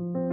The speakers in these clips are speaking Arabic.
thank you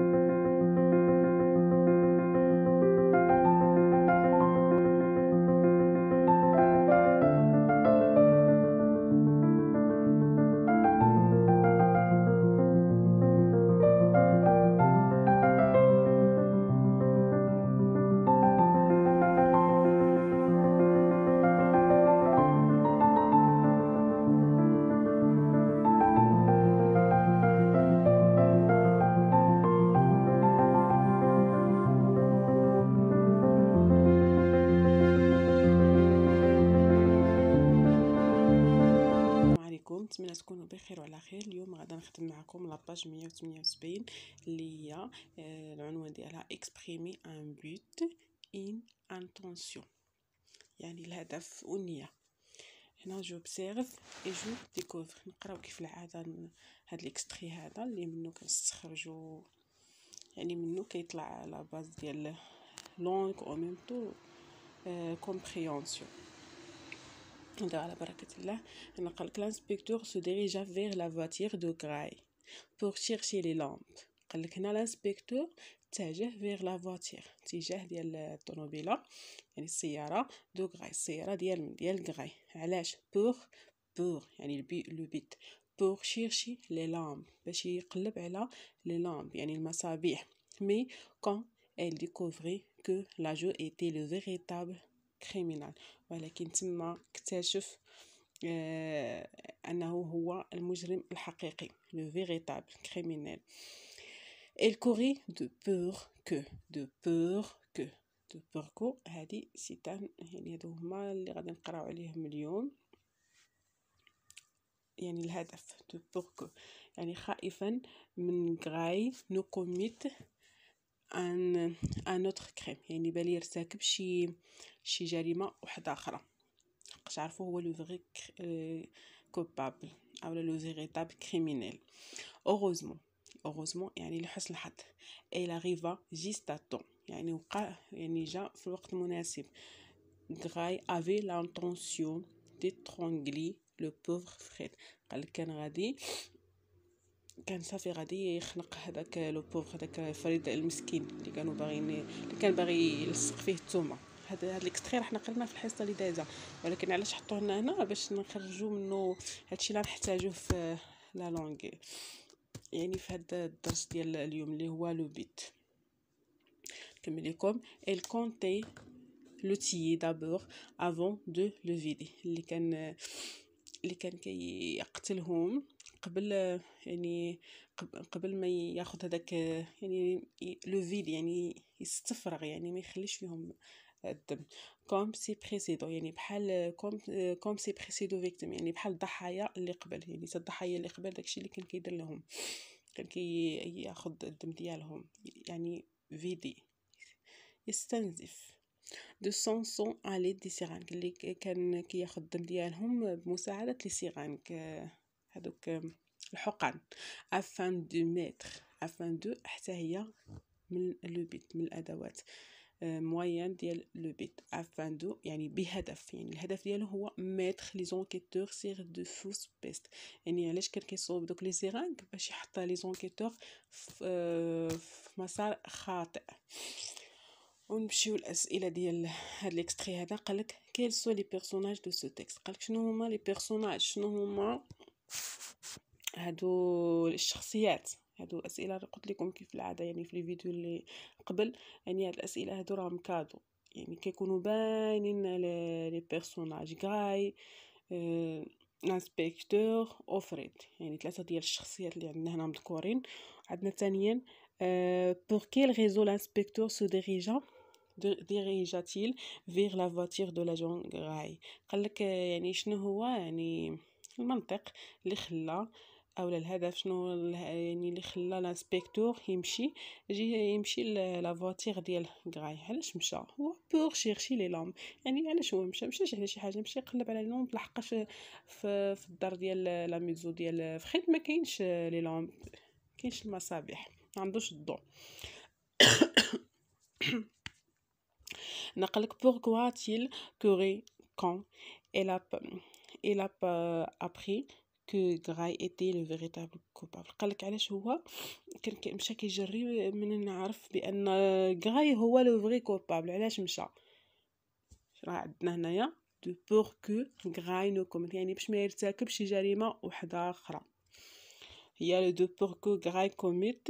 بخير وعلى خير اليوم غادا نخدم معكم لاباج 178 اللي هي آه، العنوان ديالها اكسبريمي ان بوت ان انتونسيون يعني الهدف والنيه هنا جو بسيرف اي جو ديكوفر نقراو كيف العاده هاد الاكستري هذا اللي منو كنستخرجو يعني منو كيطلع على باز ديال لونغ او ميم تو كومبريونسيون على بركة الله أنا L'inspecteur se dirigea vers la voiture de Gray pour chercher les هنا L'inspecteur تاجه فيغ لافواتيغ اتجاه ديال الطوموبيله يعني السياره دو غاي السياره ديال ديال غاي علاش بور بور يعني البي لو بيت بور شيرشي لي لامب باش يقلب على لي لامب يعني المصابيح مي كون elle découvrit que la joue était le véritable كريمينال ولكن تم اكتشف آه، انه هو المجرم الحقيقي لو فيغيتابل كريمينال ال courait de peur que de peur que de peur que هذه سيتان يعني هادو هما اللي غادي نقراو عليهم اليوم يعني الهدف دو بوركو يعني خائفا من غاي نو كوميت ان ان اوتر كريم يعني بالي يرتكب شي شي جريمه وحده اخرى حقاش عارفو هو لو فغي كوبابل او لو فيريتابل كريمينيل اوغوزمون اوغوزمون يعني لحسن الحظ اي لا ريفا جيست اتون يعني وقع يعني جا في الوقت المناسب غاي افي لانتونسيون دي ترونغلي لو بوفر فريد قال كان غادي كان صافي غادي يخنق هذاك لو بوفر هذاك فريد المسكين اللي كانوا باغيين اللي كان باغي يلصق فيه التومه هذا هذا الاكستري حنا نقلنا في الحصه اللي دازه ولكن علاش حطوه لنا هنا باش نخرجوا منه هادشي اللي نحتاجوه في لا لونغ يعني في هذا الدرس ديال اليوم اللي هو لو بيت نكمل لكم ال كونتي تي دابور افون دو لو فيدي اللي كان اللي كان كيقتلهم قبل يعني قبل ما ياخذ هذاك يعني لو فيدي يعني يستفرغ يعني ما يخليش فيهم كوم سي بريسيدو يعني بحال كوم كوم سي بريسيدو فيكتيم يعني بحال الضحايا اللي قبل يعني الضحايا اللي قبل داكشي اللي كان كيدير لهم كان كي ياخذ الدم ديالهم يعني فيدي يستنزف دو سونسون علي دي سيرانك اللي كان كياخذ الدم ديالهم بمساعده لي سيرانك هذوك الحقن افان دو ميتر افان دو حتى هي من لو بيت من الادوات Euh, moyen ديال لو بيت afin de يعني بهدف يعني الهدف ديالو هو ميتر لي زونكيتور سير دو فوس بيست يعني علاش كان كيصوب دوك لي زيرانك باش يحط لي زونكيتور في مسار خاطئ ونمشيو الاسئله ديال هاد ليكستري هذا قالك كيل سو لي بيرسوناج دو سو تيكست قالك شنو هما لي بيرسوناج شنو هما هادو الشخصيات هادو اسئله اللي قلت لكم كيف العاده يعني في الفيديو اللي قبل يعني هاد الاسئله هادو راهم كادو يعني كيكونوا باينين لي بيرسوناج غاي آه، انسبكتور اوفريد يعني ثلاثه ديال الشخصيات اللي عندنا هنا مذكورين عندنا ثانيا بور كيل ريزو لانسبكتور سو ديريجا ديريجاتيل فيغ لا فواتير دو لاجون غاي قال لك آه، يعني شنو هو يعني المنطق اللي خلى او الهدف شنو يعني اللي خلى لانسبكتور يمشي يجي يمشي لا فواتير ديال غاي علاش مشى هو بور شيرشي لي لامب يعني علاش هو مشى مشاش على شي حاجه مشى يقلب على لامب لحقاش في, في, الدار ديال لا ميزو ديال فخيت ما كاينش لي لامب كاينش المصابيح ما عندوش الضوء نقلك pourquoi a-t-il couru quand elle a elle a appris كو غاي ايتي لو فيريتابل كوبابل قالك علاش هو كان مشى كيجري من نعرف بان غاي هو لو فري كوبابل علاش مشى راه عندنا هنايا دو بور كو غاي نو كوميت يعني باش ما يرتكبش جريمه وحده اخرى هي لو دو بور كو غاي كوميت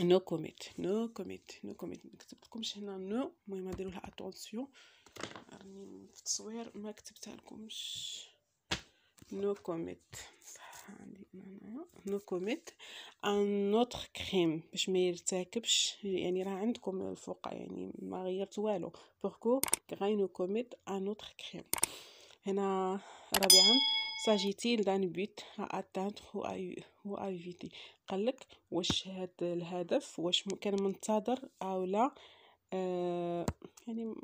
نو كوميت نو كوميت نو كوميت ما كتبتلكمش هنا نو المهم ديروا لها اتونسيون راني في التصوير ما كتبتها لكمش نو كوميت صح عندي هنا نو كوميت ان نوتر كريم باش ما يرتكبش يعني راه عندكم الفوق يعني ما غيرت والو بوركو غاي نو كوميت ان نوتر كريم هنا رابعا ساجيتيل دان بيت هو اي فيتي قالك واش هاد الهدف واش كان منتظر او لا آه يعني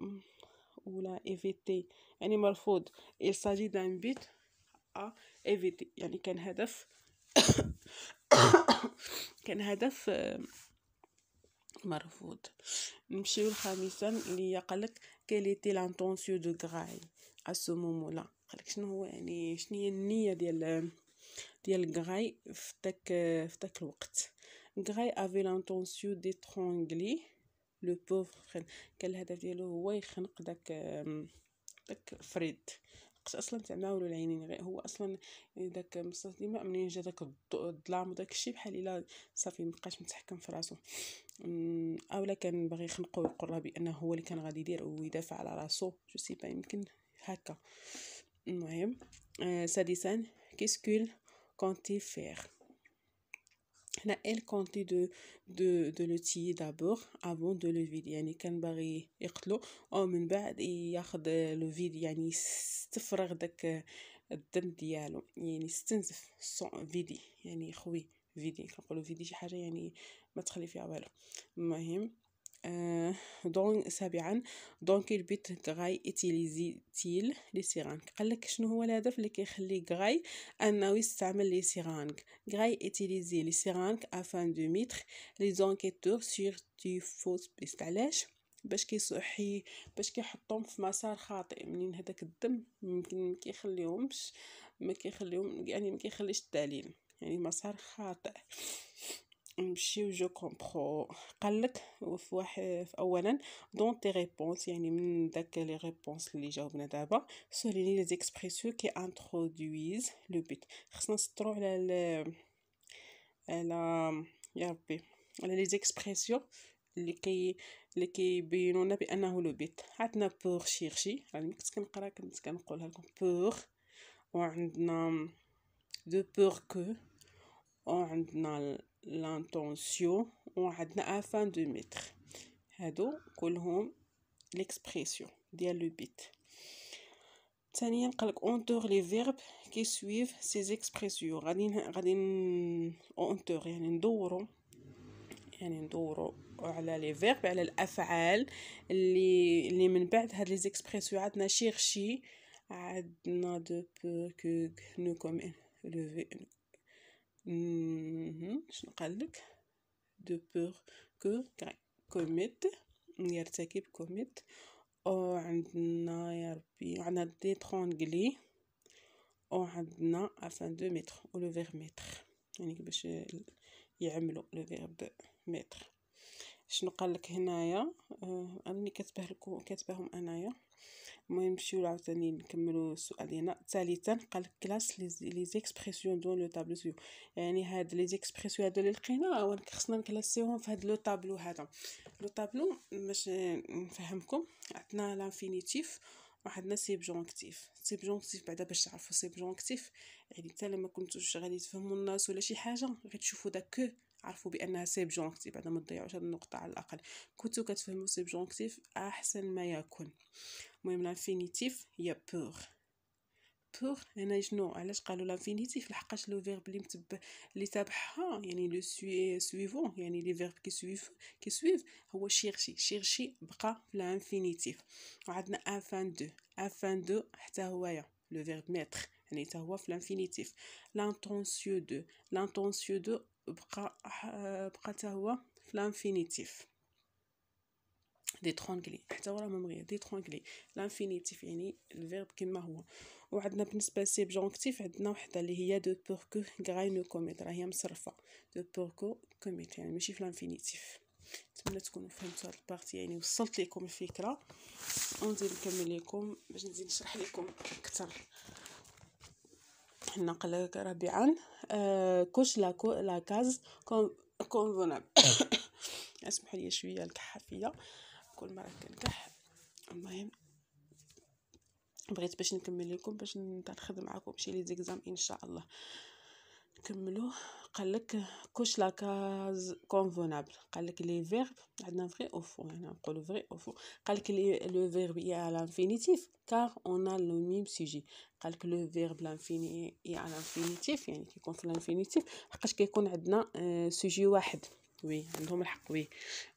ولا ايفيتي يعني مرفوض il s'agit d'un but ايفيدي يعني كان هدف كان هدف آه، مرفوض نمشيو الخامسة اللي قالك كاليتي لانتونسيو دو غاي ا سو مومون قالك شنو هو يعني شنو هي النية ديال ديال غاي في داك في داك الوقت غاي افي لانتونسيو دي ترونغلي لو بوفر كان الهدف ديالو هو يخنق داك داك فريد خص اصلا تعماولو العينين غير هو اصلا داك ديما منين جا داك الظلام وداك الشيء بحال الا صافي مبقاش متحكم في راسو أمم، اولا كان باغي يخنقو ويقول راه بانه هو اللي كان غادي يدير ويدافع على راسو جو سي با يمكن هكا المهم آه، سادسا كيسكول كونتي فير ال كونتي دو دو دو تي دابور افون دو لو فيد يعني كان باغي يقتلو او من بعد ياخد لو فيد يعني يستفرغ داك الدم ديالو يعني يستنزف سون فيدي يعني خوي فيدي كنقولو فيدي شي حاجه يعني ما تخلي فيها والو المهم آه، دون سابعا دونك البيت غاي اتيليزي تيل لي سيغانغ قالك شنو هو الهدف اللي كيخلي غاي انه يستعمل لي سيرانك غاي اتيليزي لي سيرانك افان دو ميتر لي زونكيتور سور دي فوس بيست علاش باش كيصحي باش كيحطهم في مسار خاطئ منين هذاك الدم ممكن كيخليهمش ما كيخليهم يعني ما كيخليش التعليم يعني مسار خاطئ نمشيو جو كومبرو قالك في واحد في اولا دون تي ريبونس يعني من داك لي ريبونس اللي جاوبنا دابا سوليني لي زيكسبريسيون كي انترودويز لو بوت خصنا نسطرو على ال على يا ربي على لي زيكسبريسيون اللي كي اللي كيبينوا لنا بانه لو بيت عندنا بور شيرشي راني يعني كنت كنقرا كنت كنقولها لكم بور وعندنا دو بور كو وعندنا l'intention ou afin de mettre. Hado, kulhom, l'expression, dia le but. on les verbes qui suivent ces expressions. Radin, radin, on tord, y'a un doro, y'a un doro, voilà les verbes, voilà les affaires, les, les men bad, les expressions, On na chercher, On na de peu que, que nous comme, le, شنو mhm. قالك دو بور كو كوميت يرتكب كوميت او عندنا يا ربي عندنا دي ترونغلي او عندنا افان دو متر او لو فيغ متر يعني باش يعملوا لو فيرب متر شنو قالك هنايا راني آه، اني لكم كتبهم انايا المهم نمشيو عاوتاني نكملو السؤال ديالنا ثالثا قال كلاس لي زيكسبريسيون دون لو طابلو سيو يعني هاد لي زيكسبريسيون هادو اللي لقينا هو خصنا نكلاسيوهم في هاد لو طابلو هذا لو طابلو باش نفهمكم عندنا لانفينيتيف وعندنا سيبجونكتيف سيبجونكتيف بعدا باش تعرفوا سيبجونكتيف يعني حتى لما كنتوش غادي تفهموا الناس ولا شي حاجه تشوفوا داك عرفوا بانها سيبجونكتيف بعدا ما تضيعوش هذه النقطه على الاقل كنتو كتفهموا سيبجونكتيف احسن ما يكون المهم لانفينيتيف هي بور بور هنا شنو علاش قالوا لانفينيتيف لحقاش لو فيرب اللي متبع اللي تابعها يعني لو سوي سويفون يعني لي فيرب كي سويف كي سويف هو شيرشي شيرشي بقى في لانفينيتيف وعندنا افان دو افان دو حتى هويا لو فيرب ميتر يعني حتى هو في لانفينيتيف لانتونسيو دو لانتونسيو دو بقى بقى حتى هو في لانفينيتيف دي ترونكلي حتى ورا ما مغير دي ترونكلي لانفينيتيف يعني الفيرب كما هو وعندنا بالنسبه سيبجونكتيف عندنا وحده اللي هي دو بوركو غاي نو كوميت راهي مصرفه دو بوركو كوميت يعني ماشي في لانفينيتيف نتمنى تكونوا فهمتوا هاد البارتي يعني وصلت لكم الفكره ونزيد نكمل لكم باش نزيد نشرح لكم اكثر حنا قال ربيعا آه كوش لا كو لا كاز كونفونابل اسمحوا لي شويه الكحافيه كل مرة كنكح المهم بغيت باش نكمل لكم باش نخدم معكم شي لي زيكزام ان شاء الله نكملو قالك كوش لا كاز كونفونابل قالك لي فيرب عندنا فري او فو هنا نقولو فري او فو قالك لي لو فيرب اي على الانفينيتيف كار اون ا لو ميم سيجي قالك لو فيرب لانفيني اي على الانفينيتيف يعني كيكون يعني في الانفينيتيف حقاش كيكون عندنا سوجي euh, واحد oui,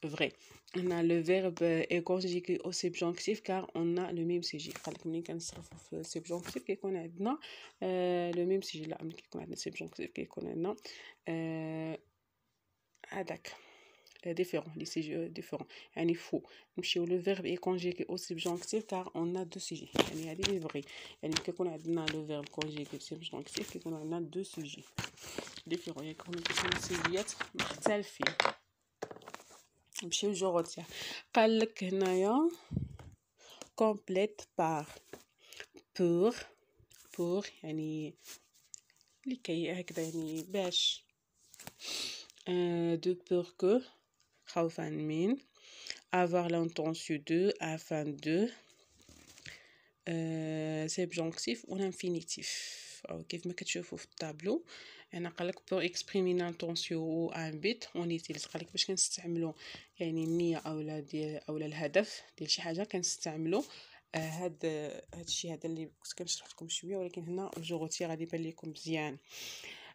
vrai. On a le verbe subjunctive euh, au oh, subjonctif car on a le même sujet. le hein, euh, le même sujet les différents, les sujets différents. faut faux. Le verbe est conjugué au subjonctif car on a deux sujets. y a vrai. Yani qu'on a le verbe conjugué au subjonctif qu'on a deux sujets différents. complète par pour pour يعني لكي euh, de peur que خوفا من avoir l'intention de afin de سبجونكتيف والانفينيتيف او كيف ما كتشوفوا في الطابلو انا قالك بور اكسبريمي لانتونسيون و ان بيت اونيتيلز قالك باش كنستعملو يعني النيه اولا ديال اولا الهدف ديال شي حاجه كنستعملو آه، هاد هادشي هذا اللي كنت كنشرح لكم شويه ولكن هنا جوغوتي غادي يبان لكم مزيان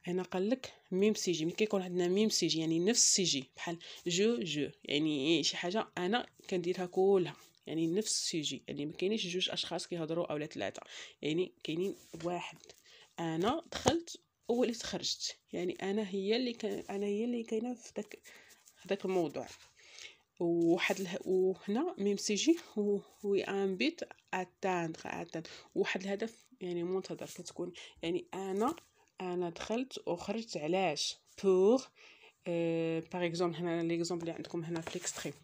هنا قال لك ميم سي جي ملي كيكون عندنا ميم سي جي يعني نفس سي جي بحال جو جو يعني شي حاجه انا كنديرها كلها يعني نفس سي جي يعني ما كاينينش جوج اشخاص كيهضروا اولا ثلاثه يعني كاينين واحد انا دخلت هو اللي تخرجت يعني انا هي اللي كان انا هي اللي كاينه في داك داك الموضوع وواحد اله... وهنا ميم سي جي وي ان بيت اتاندغ اتاند واحد الهدف يعني منتظر كتكون يعني انا انا دخلت وخرجت علاش بور باغ اكزومبل هنا ليكزومبل اللي عندكم هنا في ليكستريم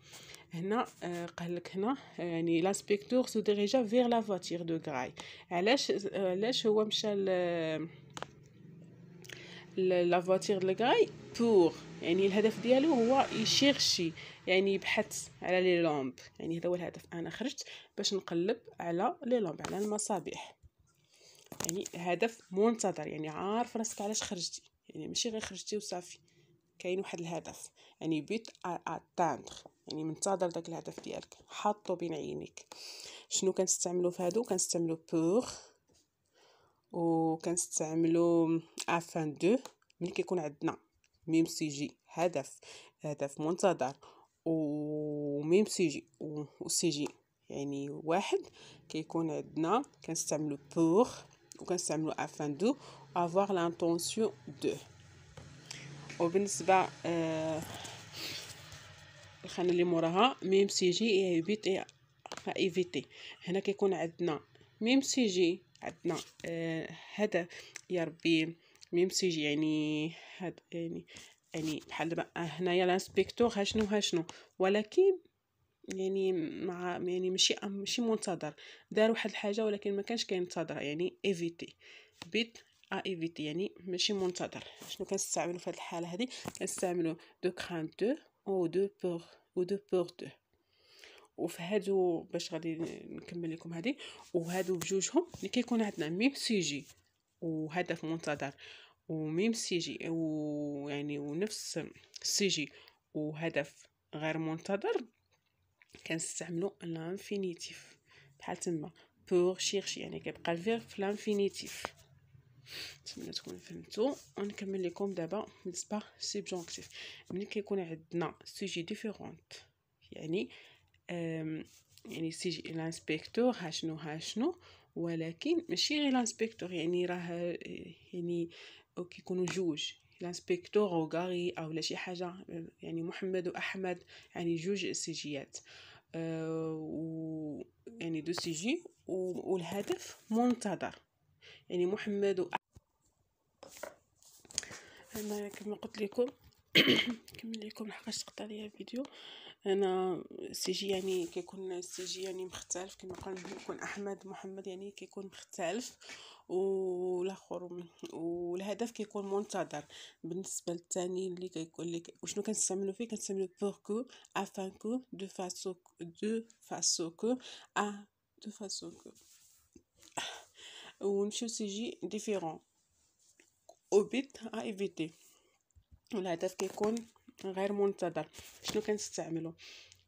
هنا آه، قال لك هنا آه، يعني لاسبيكتور سو ديريجا فيغ لا فواتير دو غراي علاش آه، علاش هو مشى ل لا فواتير دو غراي بور يعني الهدف ديالو هو يشيرشي يعني يبحث على لي لومب يعني هذا هو الهدف انا خرجت باش نقلب على لي لومب على المصابيح يعني هدف منتظر يعني عارف راسك علاش خرجتي يعني ماشي غير خرجتي وصافي كاين واحد الهدف يعني بيت اتاندر يعني منتظر داك الهدف ديالك حاطو بين عينيك شنو كنستعملو في هادو كنستعملو و وكنستعملو افان دو ملي كيكون عندنا ميم سي جي هدف هدف منتظر و سي جي و جي يعني واحد كيكون عندنا كنستعملو بوغ وكنستعملو افان دو افوار لانتونسيون دو وبالنسبة آه الخانة اللي موراها ميم سي جي اي بيت اي ايفيتي هنا كيكون عندنا ميم سي جي عندنا هذا يا ربي ميم سي جي يعني هاد يعني يعني بحال دابا هنايا لانسبيكتور ها شنو ها شنو ولكن يعني مع يعني ماشي ماشي منتظر دار واحد الحاجه ولكن ما كانش كينتظر يعني ايفيتي بيت ا ايفيتي يعني ماشي منتظر شنو كنستعملو في هاد الحاله هادي كنستعملو دو كران دو او دو بور او دو بور دو وفي هادو باش غادي نكمل لكم هادي وهادو بجوجهم اللي كيكون عندنا ميم سيجي وهدف منتظر وميم سيجي ويعني ونفس سيجي وهدف غير منتظر كنستعملو لانفينيتيف بحال تما بور شيرشي يعني كيبقى الفير في لانفينيتيف نتمنى تكون فهمتوا ونكمل لكم دابا بالنسبه سبجونكتيف ملي كيكون عندنا سوجي ديفيرونت يعني يعني سيجي لانسبكتور ها شنو ها شنو ولكن ماشي غير لانسبكتور يعني راه آه، يعني كيكونوا جوج لانسبكتور وغاري او شي حاجه يعني محمد واحمد يعني جوج سيجيات و يعني دو سيجي والهدف منتظر يعني محمد و انا كما قلت لكم كمل لكم لحقاش تقطع ليا الفيديو انا سيجي يعني كيكون سيجي يعني مختلف كما قال يكون احمد محمد يعني كيكون مختلف ولا اخر والهدف كيكون منتظر بالنسبه للثاني اللي كيقول لك وشنو كنستعملو فيه كنستعملو بور كو افان كو دو فاسو دو فاسو كو ا دو فاسو كو ونمشيو سيجي ديفيرون اوبيت ا ايفيتي والهدف كيكون غير منتظر شنو كنستعملو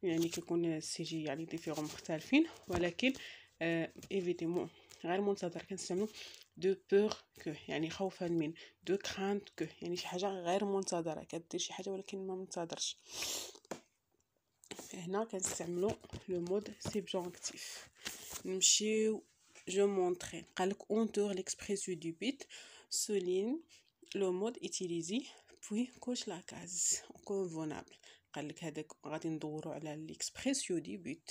يعني كيكون السيجي يعني ديفيرون مختلفين ولكن ايفيتي آه، مو غير منتظر كنستعملو دو بور كو يعني خوفا من دو كرانت كو يعني شي حاجه غير منتظره كدير شي حاجه ولكن ما منتظرش هنا كنستعملو لو مود سبجونكتيف نمشيو جو مونطري قالك اونتور ليكسبريسيو دو بيت سولين لو مود ايتيليزي بوي كوش لا كاز كونفونابل قالك هذاك غادي ندورو على ليكسبريسيو دي بيت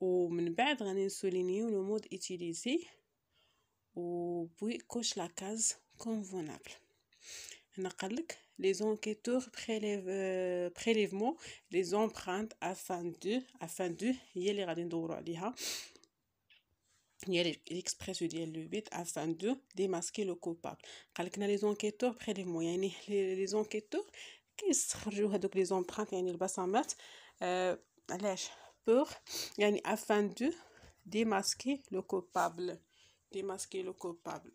ومن بعد غادي نسولينيو لو مود ايتيليزي au puis coche la case convenable. Les enquêteurs prélèvent, euh, prélèvement les empreintes afin de afin de l'expression le but afin de démasquer le coupable. les enquêteurs prélèvement yani les enquêteurs كيستخرجوا هذوك les empreintes yani يعني البصمات علاش pour yani afin de démasquer le coupable. démasquer le coupable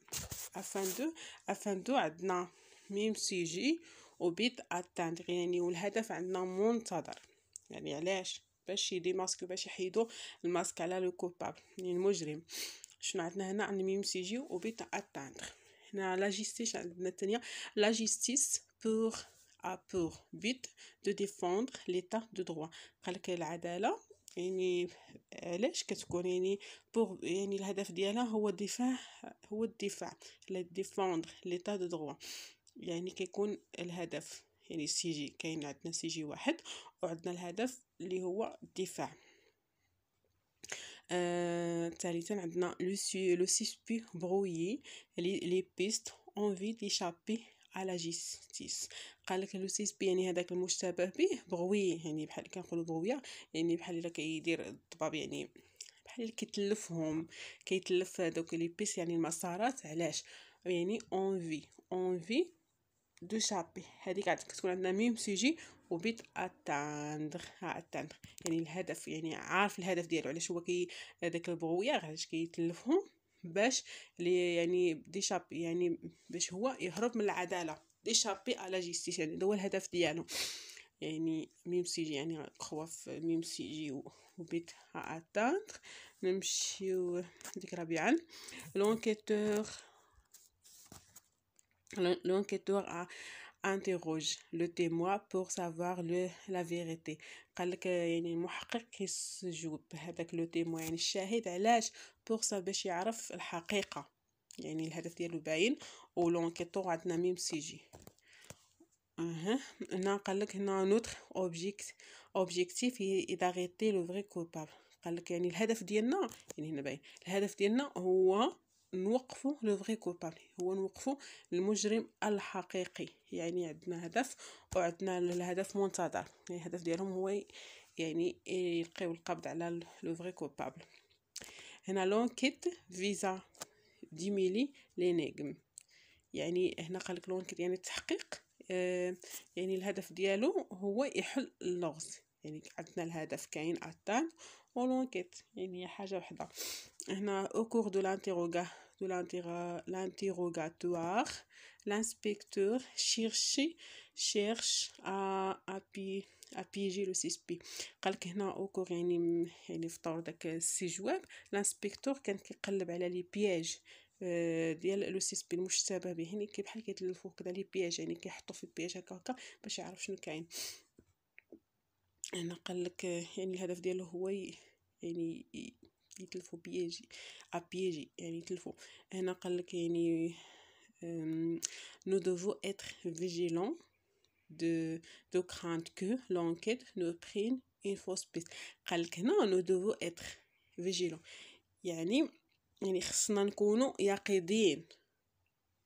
afin de afin de عندنا ميم سيجي وبيت اتاندر يعني والهدف عندنا منتظر يعني علاش باش يديماسكو باش يحيدو الماسك على لو كوبابل يعني المجرم شنو عندنا هنا عندنا ميم سيجي وبيت اتاندر هنا لا جيستيس عندنا الثانيه لا جيستيس بور a pour but de défendre l'état de droit قالك العداله يعني علاش آه، كتكون يعني بوغ يعني الهدف ديالها هو الدفاع هو الدفاع لا ديفوندر ليتا دو دروا يعني كيكون الهدف يعني سيجي جي كاين عندنا سي جي واحد وعندنا الهدف اللي هو الدفاع آه، ثالثا عندنا لو سي لو سيسبي بروي لي بيست اونفي ديشابي على جيس تيس قال لك لو سيس بي يعني هذاك المشتبه به بغوي يعني بحال كنقولوا بغويه يعني بحال الا كيدير الضباب يعني بحال اللي كيتلفهم كيتلف هذوك لي بيس يعني المسارات علاش يعني اونفي اونفي دو شابي هذيك عاد كتكون عندنا ميم سيجي وبيت اتاندغ اتاندغ يعني الهدف يعني عارف الهدف ديالو علاش هو كي هذاك البغويه علاش كيتلفهم باش لي يعني دي شابي يعني باش هو يهرب من العداله دي شابي على جيستيس يعني هو الهدف ديالو يعني ميم سيجي يعني خواف ميم سيجي وبيت اتاندر نمشيو ديك ربيعا لونكيتور لونكيتور interroge le témoin pour savoir le la vérité قال لك يعني المحقق يجوب هذاك لو تيمو يعني الشاهد علاش بور سا باش يعرف الحقيقه يعني الهدف ديالو باين ولونكيتور عندنا ميم سيجي اها هنا قال لك هنا نوتر اوبجيكت اوبجيكتيف هي داريتي لو فري كوبابل قال لك يعني الهدف ديالنا يعني هنا باين الهدف ديالنا هو نوقفوا لو فغي كوبابل هو نوقفوا المجرم الحقيقي يعني عندنا هدف وعندنا الهدف منتظر يعني الهدف ديالهم هو يعني يلقيو القبض على لو فغي كوبابل هنا لونكيت فيزا ديميلي لينيغم يعني هنا قال لك لونكيت يعني التحقيق آه، يعني الهدف ديالو هو يحل اللغز يعني عندنا الهدف كاين اتان ولونكيت يعني حاجه وحده هنا اوكور دو لانتيروغا de l'interrogatoire, l'inspecteur cherche, cherche à, à, بي, à piéger le suspect قالك هنا اوكور يعني يعني في طور داك السي جواب كان كيقلب على لي بياج ديال لو سيسبي المشتبه به يعني كي بحال كيتلفو كدا لي بياج يعني كيحطو في بياج هكا هكا باش يعرف شنو كاين هنا قال لك يعني الهدف ديالو هو يعني يتلفوا بياجي ابياجي يعني يتلفوا هنا قالك يعني nous devons être vigilants de, de craindre que l'enquête ne prenne une fausse piste قالك هنا nous devons être vigilants يعني يعني خصنا نكونوا يقظين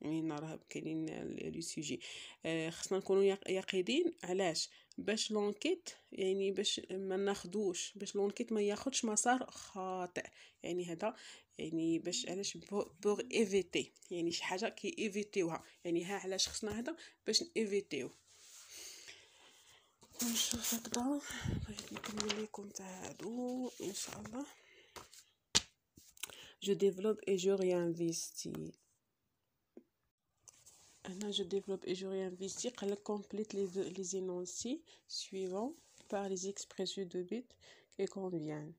يعني نراها كاينين لي سوجي آه، خصنا نكونوا يقيدين علاش باش لونكيت يعني باش ما ناخدوش باش لونكيت ما ياخدش مسار خاطئ يعني هذا يعني باش علاش بوغ ايفيتي يعني شي حاجه كي ايفيتيوها يعني ها علاش خصنا هذا باش ايفيتيو نشوف هكدا بغيت نكمل لكم تاع هادو ان شاء الله جو ديفلوب اي جو ريانفيستي maintenant je développe et je réinvestis. Elle complète les, énoncés suivants par les expressions de but qui conviennent.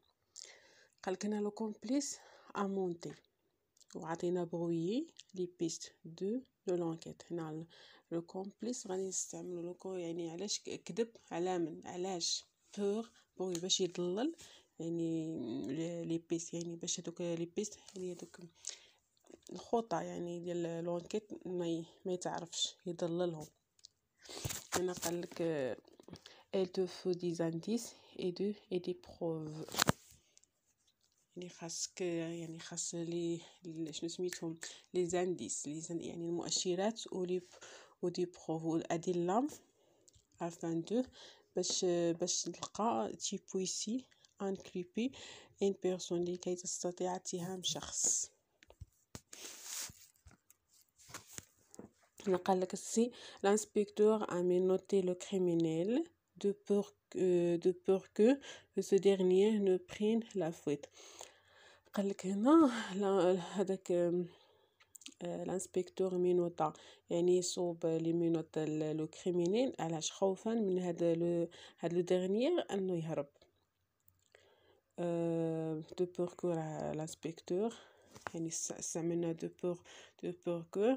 Quelqu'un a le complice à monter. Ou à brouillé les pistes de, l'enquête. Le, le complice, système, a un les pistes. Il des pistes. الخوطه يعني ديال لونكيت ما ما يتعرفش يضللهم هنا قال لك ال تو فو دي زانديس اي دو اي دي بروف يعني خاصك يعني خاص لي شنو سميتهم لي زانديس لي زن يعني المؤشرات و دي بروف الادله افان دو باش باش تلقى تي بويسي كريبي ان بيرسون لي كي تستطيع اتهام شخص نقالك سي l'inspecteur a menotté le criminel de peur que, de peur que ce dernier ne prenne la fuite قالك هنا هذاك الانسبكتور مينوطا يعني يصوب لي مينوط لو كريمينيل علاش خوفا من هاد لو هاد لو ديرنيير انه يهرب دو بور كو الانسبكتور يعني استعملنا دو بور دو بور كو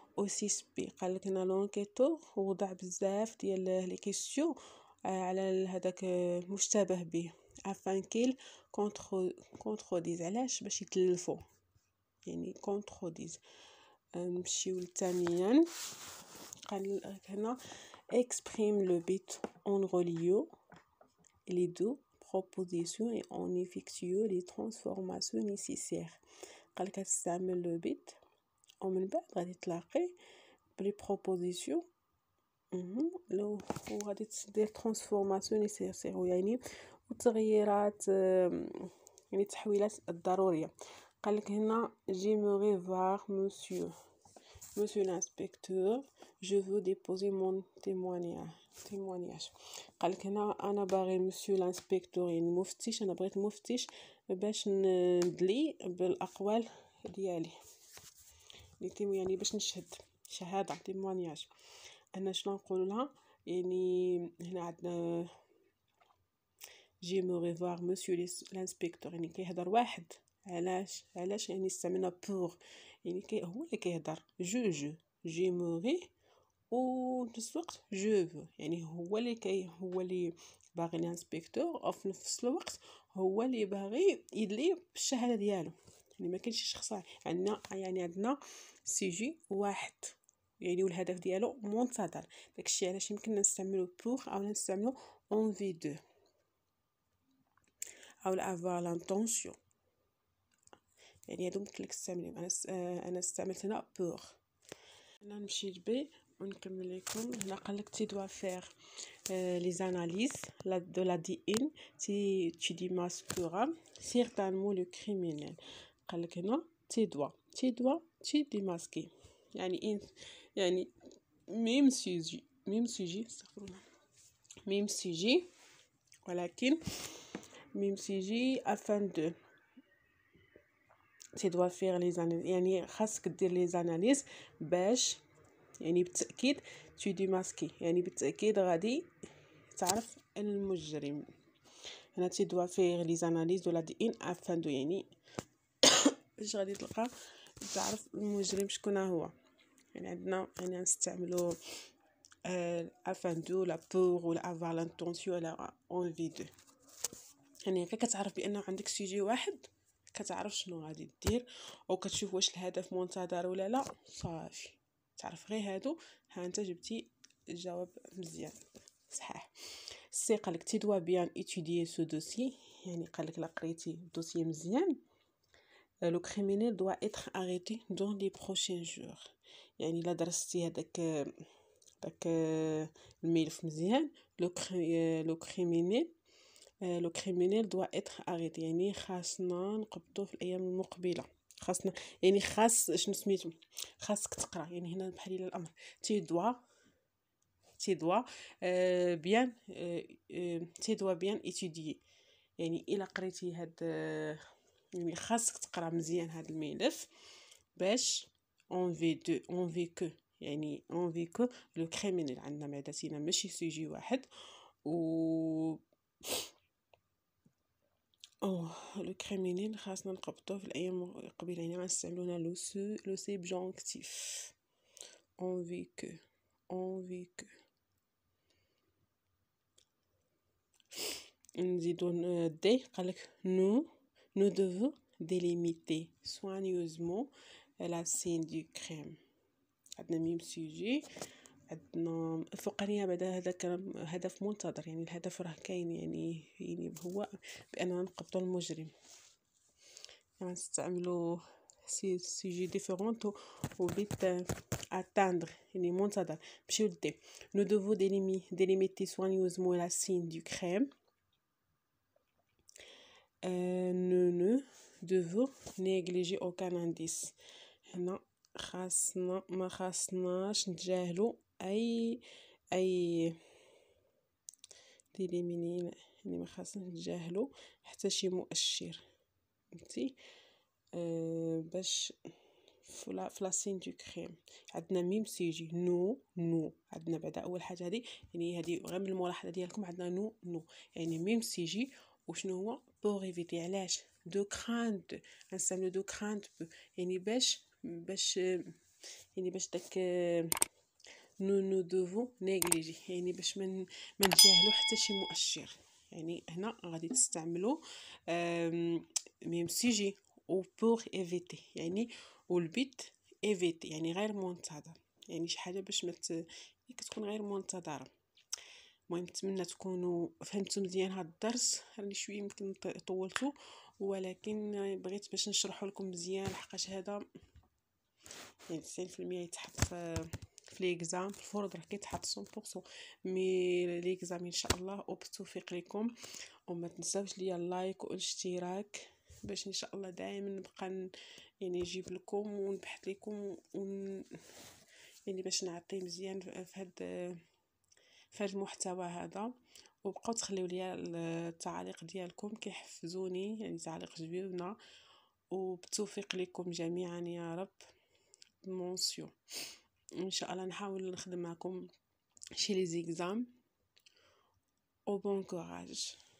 اوسي قال لك لنا لونكيتور وضع بزاف ديال لي كيسيون على هذاك به علاش باش يتلفوا يعني نمشيو قال exprime le bit en reliant les deux propositions et en effectue les transformations nécessaires le bit. ومن بعد غادي تلاقي بلي بروبوزيسيون لو وغادي دير ترانسفورماسيون نيسيسير يعني وتغييرات يعني التحويلات الضروريه قال لك هنا جي موري فار مسيو مسيو الانسبكتور جو فو ديبوزي مون تيموانياج قال لك هنا انا باغي مسيو الانسبكتور يعني المفتش انا بغيت المفتش باش ندلي بالاقوال ديالي لي تيمو يعني باش نشهد شهاده تيمونياج انا شنو نقول لها يعني هنا عندنا مو ريفوار مسيو لانسبيكتور يعني كيهضر واحد علاش علاش يعني استعملنا بور يعني كي هو اللي كيهضر جو جو و نفس الوقت جو فو يعني هو اللي كي هو اللي باغي لانسبكتور وفي نفس الوقت هو اللي باغي يدلي بالشهاده ديالو يعني ما كاينش شخص عندنا يعني عندنا سيجي واحد يعني والهدف ديالو منتظر داكشي علاش يمكن نستعملو بوغ او نستعملو اون في دو او لافوار لانتونسيون يعني هادو ممكن لك تستعمليهم انا آه، انا استعملت هنا بوغ هنا نمشي لبي ونكمل لكم هنا قال لك تي دو فير لي زاناليز لا دو لا دي ان تي تي دي ماسكورا سيغتان مو لو كريمينيل قال لك هنا تي دوا تي دوا تي ديماسكي يعني إن يعني ميم سيجي ميم سيجي استغفر الله ميم سيجي ولكن ميم سيجي افان دو تي دوا فيغ لي يعني خاصك دير لي زاناليز باش يعني بالتاكيد دي ديماسكي يعني بالتاكيد غادي تعرف المجرم هنا تي دوا فيغ لي زاناليز دو لا دي ان افان دو يعني باش غادي تلقى تعرف المجرم شكون هو يعني عندنا يعني نستعملو افان دو لا بور ولا افوار لانتونسيون ولا اونفي دو يعني هكا كتعرف بانه عندك سيجي واحد كتعرف شنو غادي دير او كتشوف واش الهدف منتظر ولا لا صافي تعرف غير هادو ها انت جبتي الجواب مزيان صحيح السي قالك تي دوا بيان اتيديي سو دوسي يعني قالك لا قريتي الدوسي مزيان لو كريمينيل دوا اتر اريتي دون لي بروشين جور يعني الا درستي هذاك داك الملف مزيان لو لو كريمينيل لو كريمينيل دوا اتر اريتي يعني خاصنا نقبضو في الايام المقبله خاصنا يعني خاص شنو سميتو خاصك تقرا يعني هنا بحال الى الامر تي دوا تي دوا بيان تي دوا بيان اتيدي يعني الا قريتي هاد يعني خاصك تقرا مزيان هذا الملف باش اون في دو اون في كو يعني اون في كو لو كريمينيل عندنا معدتينا ماشي سوجي واحد و او لو كريمينيل خاصنا نقبطوه في الايام القبيله يعني غنستعملونا لو سو لو سيبجونكتيف اون في كو اون في كو نزيدو دي قالك نو Nous devons délimiter soigneusement la scène du crime. عندنا ميم سيجي عندنا الفقرية بعدا هذا كلام هدف منتظر يعني الهدف راه كاين يعني يعني هو باننا نقبضوا المجرم يعني نستعملوا سي سيجي ديفيرونت وبيت atteindre يعني منتظر مشيو للدي نو دوفو ديليمي ديليميتي سوانيوزمون لا سين دو كريم Euh, ne devons négliger aucun indice هنا خاصنا ما خاصناش نتجاهلو اي اي ديليميني يعني ما خاصناش نتجاهلو حتى شي مؤشر فهمتي أه باش فلا فلاسين دو كريم عندنا ميم سيجي نو نو عندنا بعدا اول حاجه هذه يعني هذه غير من الملاحظه ديالكم عندنا نو نو يعني ميم سيجي وشنو هو بور ايفيتي علاش دو كرانت غنستعملو دو كرانت يعني باش باش يعني باش داك نو نو دوفو نيغليجي يعني باش ما نجاهلو حتى شي مؤشر يعني هنا غادي تستعملو ميم سيجي و بور ايفيتي يعني والبيت ايفيتي يعني غير منتظر يعني شي حاجه باش ما يعني كتكون غير منتظره المهم نتمنى تكونوا فهمتوا مزيان هذا الدرس راني شويه يمكن طولته ولكن بغيت باش نشرح لكم مزيان حقاش هذا يعني 90% يتحط في ليكزام في راه كيتحط 100% مي ليكزام ان شاء الله وبالتوفيق لكم وما تنساوش ليا اللايك والاشتراك باش ان شاء الله دائما نبقى يعني نجيب لكم ونبحث لكم ون يعني باش نعطي مزيان في هذا في هذا المحتوى هذا وبقاو تخليو ليا التعاليق ديالكم كيحفزوني يعني تعليق جبيرنا وبتوفيق لكم جميعا يا رب مونسيو ان شاء الله نحاول نخدم معكم شي لي زيكزام او بون كوراج